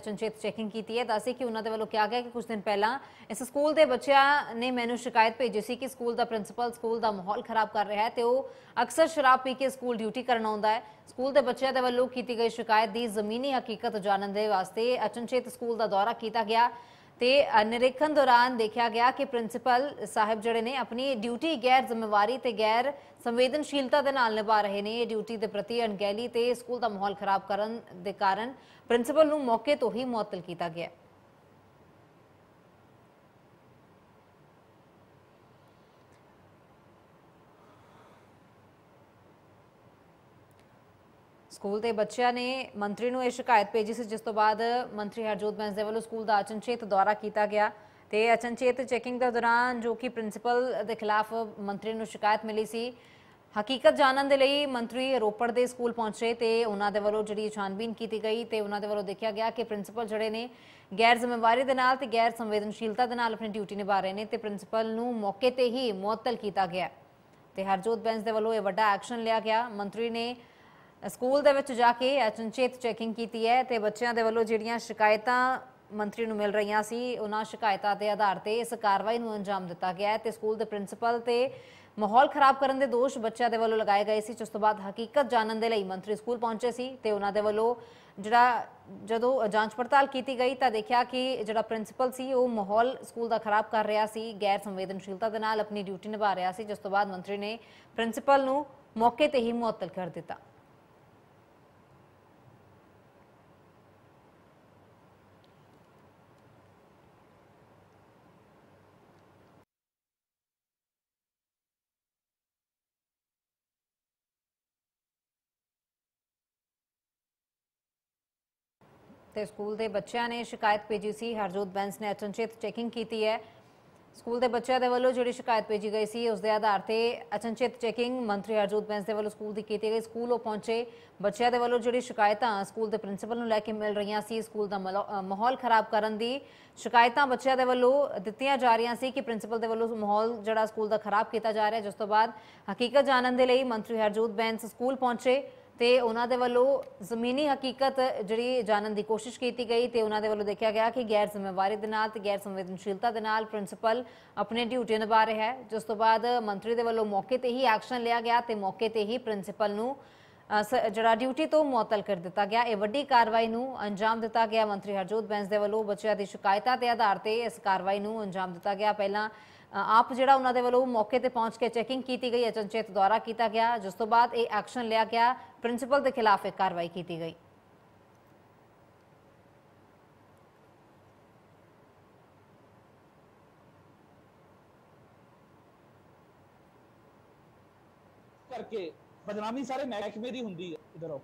ਚੰਚੇਤ checking ਕੀਤੀ ਹੈ ਦੱਸੇ ਕਿ ਉਹਨਾਂ ਦੇ ਵੱਲੋਂ ਕਿਹਾ ਗਿਆ ਕਿ ਕੁਝ ਦਿਨ ਪਹਿਲਾਂ ਇਸ ਸਕੂਲ ਦੇ ਬੱਚਿਆਂ ਨੇ ਮੈਨੂੰ ਸ਼ਿਕਾਇਤ ਭੇਜੀ ਸੀ ਕਿ ਸਕੂਲ ਦਾ ਪ੍ਰਿੰਸੀਪਲ ਸਕੂਲ ਦਾ ਮਾਹੌਲ ਖਰਾਬ ਕਰ ਰਿਹਾ ਹੈ ਤੇ ਉਹ ਅਕਸਰ ਸ਼ਰਾਬ ਪੀ ਕੇ ਸਕੂਲ ਡਿਊਟੀ ਕਰਨ ਆਉਂਦਾ ਹੈ ਸਕੂਲ ਦੇ ਬੱਚਿਆਂ ਦੇ ਵੱਲੋਂ ਕੀਤੀ ਗਈ ਸ਼ਿਕਾਇਤ ਦੀ ਜ਼ਮੀਨੀ ਹਕੀਕਤ ਜਾਣਨ ਦੇ ਵਾਸਤੇ ਅਚਨਚੇਤ ਸਕੂਲ ਦਾ ਦੌਰਾ ਕੀਤਾ ਗਿਆ ਤੇ ਨਿਰੀਖਣ ਦੌਰਾਨ ਦੇਖਿਆ ਗਿਆ ਕਿ ਪ੍ਰਿੰਸੀਪਲ ਸਾਹਿਬ ਜਿਹੜੇ ਨੇ ਆਪਣੀ ਡਿਊਟੀ ਗੈਰ ਜ਼ਿੰਮੇਵਾਰੀ ਤੇ ਗੈਰ ਸੰਵੇਦਨਸ਼ੀਲਤਾ ਦੇ ਨਾਲ ਨਿਭਾ ਰਹੇ ਨੇ ਇਹ ਡਿਊਟੀ ਦੇ ਪ੍ਰਤੀ ਅਣਗਹਿਲੀ ਤੇ ਸਕੂਲ ਦਾ ਮਾਹੌਲ ਖਰਾਬ ਕਰਨ ਦੇ ਕਾਰਨ ਪ੍ਰਿੰਸੀਪਲ ਨੂੰ ਮੌਕੇ ਤੋਂ ਹੀ ਮੁਅੱਤਲ ਕੀਤਾ ਗਿਆ ਸਕੂਲ ਦੇ ਬੱਚਿਆਂ ਨੇ ਮੰਤਰੀ ਨੂੰ ਇਹ ਸ਼ਿਕਾਇਤ ਭੇਜੀ ਸੀ ਜਿਸ ਤੋਂ ਬਾਅਦ ਮੰਤਰੀ ਹਰਜੋਤ ਬੈਂਸ ਦੇ ਵੱਲੋਂ ਸਕੂਲ ਦਾ ਅਚਨਚੇਤ ਦੌਰਾ ਕੀਤਾ ਗਿਆ ਤੇ ਅਚਨਚੇਤ ਚੈਕਿੰਗ ਦੇ ਦੌਰਾਨ ਜੋ ਕਿ ਪ੍ਰਿੰਸੀਪਲ ਦੇ ਖਿਲਾਫ ਮੰਤਰੀ ਨੂੰ ਸ਼ਿਕਾਇਤ ਮਿਲੀ ਸੀ ਹਕੀਕਤ ਜਾਣਨ ਦੇ ਲਈ ਮੰਤਰੀ ਰੋਪੜ ਦੇ ਸਕੂਲ ਪਹੁੰਚੇ ਤੇ ਉਹਨਾਂ ਦੇ ਵੱਲੋਂ ਜਿਹੜੀ ਛਾਨਬੀਨ ਕੀਤੀ ਗਈ ਤੇ ਉਹਨਾਂ ਦੇ ਵੱਲੋਂ ਦੇਖਿਆ ਗਿਆ ਕਿ ਪ੍ਰਿੰਸੀਪਲ ਜਿਹੜੇ ਨੇ ਗੈਰ ਜ਼ਿੰਮੇਵਾਰੀ ਦੇ ਨਾਲ ਤੇ ਗੈਰ ਸੰਵੇਦਨਸ਼ੀਲਤਾ ਦੇ ਨਾਲ ਆਪਣੀ ਡਿਊਟੀ ਨਿਭਾ ਰਹੇ ਨੇ ਤੇ ਪ੍ਰਿੰਸੀਪਲ ਨੂੰ ਮੌਕੇ ਤੇ ਹੀ ਮੁਅੱਤਲ ਕੀਤਾ ਗਿਆ ਤੇ ਹਰਜੋਤ ਬੈਂਸ ਦੇ ਵੱਲੋਂ ਇਹ ਵੱਡਾ ਐਕਸ਼ਨ ਲਿਆ ਗਿਆ ਮੰਤਰੀ ਨੇ ਸਕੂਲ ਦੇ ਵਿੱਚ ਜਾ ਕੇ ਅਚਨਚੇਤ ਚੈਕਿੰਗ ਕੀਤੀ ਹੈ ਤੇ ਬੱਚਿਆਂ ਦੇ ਵੱਲੋਂ ਜਿਹੜੀਆਂ ਸ਼ਿਕਾਇਤਾਂ ਮੰਤਰੀ ਨੂੰ ਮਿਲ ਰਹੀਆਂ ਸੀ ਉਹਨਾਂ ਸ਼ਿਕਾਇਤਾਂ ਦੇ ਆਧਾਰ ਤੇ ਇਸ ਕਾਰਵਾਈ ਨੂੰ ਅੰਜਾਮ ਦਿੱਤਾ ਗਿਆ ਹੈ ਤੇ ਸਕੂਲ ਦੇ ਪ੍ਰਿੰਸੀਪਲ ਤੇ ਮਾਹੌਲ ਖਰਾਬ ਕਰਨ ਦੇ ਦੋਸ਼ ਬੱਚਿਆਂ ਦੇ ਵੱਲੋਂ ਲਗਾਏ ਗਏ ਸੀ ਜਿਸ ਤੋਂ ਬਾਅਦ ਹਕੀਕਤ ਜਾਣਨ ਦੇ ਲਈ ਮੰਤਰੀ ਸਕੂਲ ਪਹੁੰਚੇ ਸੀ ਤੇ ਉਹਨਾਂ ਦੇ ਵੱਲੋਂ ਜਿਹੜਾ ਜਦੋਂ ਜਾਂਚ ਪੜਤਾਲ ਕੀਤੀ ਗਈ ਤਾਂ ਦੇਖਿਆ ਕਿ ਜਿਹੜਾ ਪ੍ਰਿੰਸੀਪਲ ਸੀ ਉਹ ਮਾਹੌਲ ਸਕੂਲ ਦਾ ਖਰਾਬ ਕਰ ਰਿਹਾ ਸੀ ਗੈਰ ਸੰਵੇਦਨਸ਼ੀਲਤਾ ਦੇ ਨਾਲ ਆਪਣੀ ਡਿਊਟੀ ਨਿਭਾ ਰਿਹਾ ਸੀ ਜਿਸ ਤੋਂ ਬਾਅਦ ਮੰਤਰੀ ਨੇ ਪ੍ਰਿੰਸੀਪਲ ਨੂੰ ਮੌਕੇ ਤੇ ਹੀ ਮੁਅੱਤਲ ਕਰ ਦਿੱਤਾ ਤੇ ਸਕੂਲ ਦੇ ਬੱਚਿਆਂ ਨੇ ਸ਼ਿਕਾਇਤ ਭੇਜੀ ਸੀ ਹਰਜੋਤ ਬੈਂਸ ਨੇ ਅਚਨਚੇਤ ਚੈਕਿੰਗ ਕੀਤੀ ਹੈ ਸਕੂਲ ਦੇ ਬੱਚਿਆਂ ਦੇ ਵੱਲੋਂ ਜਿਹੜੀ ਸ਼ਿਕਾਇਤ ਭੇਜੀ ਗਈ ਸੀ ਉਸ ਦੇ ਆਧਾਰ ਤੇ ਅਚਨਚੇਤ ਚੈਕਿੰਗ ਮੰਤਰੀ ਹਰਜੋਤ ਬੈਂਸ ਦੇ ਵੱਲੋਂ ਸਕੂਲ ਦੀ ਕੀਤੀ ਗਈ ਸਕੂਲ ਉਹ ਪਹੁੰਚੇ ਬੱਚਿਆਂ ਦੇ ਵੱਲੋਂ ਜਿਹੜੀ ਸ਼ਿਕਾਇਤਾਂ ਸਕੂਲ ਦੇ ਪ੍ਰਿੰਸੀਪਲ ਨੂੰ ਲੈ ਕੇ ਮਿਲ ਰਹੀਆਂ ਸੀ ਸਕੂਲ ਦਾ ਮਾਹੌਲ ਖਰਾਬ ਕਰਨ ਦੀ ਸ਼ਿਕਾਇਤਾਂ ਬੱਚਿਆਂ ਦੇ ਵੱਲੋਂ ਦਿੱਤੀਆਂ ਜਾ ਰਹੀਆਂ ਸੀ ਕਿ ਪ੍ਰਿੰਸੀਪਲ ਦੇ ਵੱਲੋਂ ਮਾਹੌਲ ਜਿਹੜਾ ਸਕੂਲ ਦਾ ਖਰਾਬ ਕੀਤਾ ਜਾ ਰਿਹਾ ਜਿਸ ਤੋਂ ਬਾਅਦ ਹਕੀਕਤ ਜਾਣਨ ਦੇ ਲਈ ਮੰਤਰੀ ਹਰਜੋਤ ਬੈਂਸ ਸਕੂਲ ਪਹੁੰਚੇ ਤੇ ਉਹਨਾਂ ਦੇ ਵੱਲੋਂ ਜ਼ਮੀਨੀ ਹਕੀਕਤ ਜਿਹੜੀ ਜਾਣਨ ਦੀ ਕੋਸ਼ਿਸ਼ ਕੀਤੀ ਗਈ ਤੇ ਉਹਨਾਂ ਦੇ ਵੱਲੋਂ ਦੇਖਿਆ ਗਿਆ ਕਿ ਗੈਰ ਜ਼ਿੰਮੇਵਾਰੀ ਦੇ ਨਾਲ ਤੇ ਗੈਰ ਸੰਵੇਦਨਸ਼ੀਲਤਾ ਦੇ ਨਾਲ ਪ੍ਰਿੰਸੀਪਲ ਆਪਣੇ ਡਿਊਟੀ ਨਿਭਾ ਰਿਹਾ ਹੈ ਜਿਸ ਤੋਂ ਬਾਅਦ ਮੰਤਰੀ ਦੇ ਵੱਲੋਂ ਮੌਕੇ ਤੇ ਹੀ ਐਕਸ਼ਨ ਲਿਆ ਗਿਆ ਤੇ ਮੌਕੇ ਤੇ ਹੀ ਪ੍ਰਿੰਸੀਪਲ ਨੂੰ ਜਿਹੜਾ ਡਿਊਟੀ ਤੋਂ ਮੁਅਤਲ ਕਰ ਦਿੱਤਾ ਗਿਆ ਇਹ ਵੱਡੀ ਕਾਰਵਾਈ ਨੂੰ ਅੰਜਾਮ ਦਿੱਤਾ ਗਿਆ ਮੰਤਰੀ ਹਰਜੋਤ ਬੈਂਸ ਦੇ ਵੱਲੋਂ ਬੱਚਿਆਂ ਦੀ ਸ਼ਿਕਾਇਤਾਂ ਦੇ ਆਧਾਰ ਤੇ ਇਸ ਕਾਰਵਾਈ ਨੂੰ ਅੰਜਾਮ ਦਿੱਤਾ ਗਿਆ ਪਹਿਲਾਂ ਆਪ ਜਿਹੜਾ ਉਹਨਾਂ ਦੇ ਵੱਲੋਂ ਮੌਕੇ ਤੇ ਪਹੁੰਚ ਕੇ ਚੈਕਿੰਗ ਕੀਤੀ ਗਈ ਅਚਨਚੇਤ ਦੌਰਾ ਕੀਤਾ ਗਿਆ ਜਿਸ ਤੋਂ ਬਾਅਦ ਇਹ ਐਕਸ਼ਨ ਲਿਆ ਗਿਆ ਪ੍ਰਿੰਸੀਪਲ ਦੇ ਖਿਲਾਫ ਇਹ ਕਾਰਵਾਈ ਕੀਤੀ ਗਈ ਕਰਕੇ ਬਦਨਾਮੀ ਸਾਰੇ ਮਹਿਕਮੇ ਦੀ ਹੁੰਦੀ ਹੈ ਇਧਰੋਂ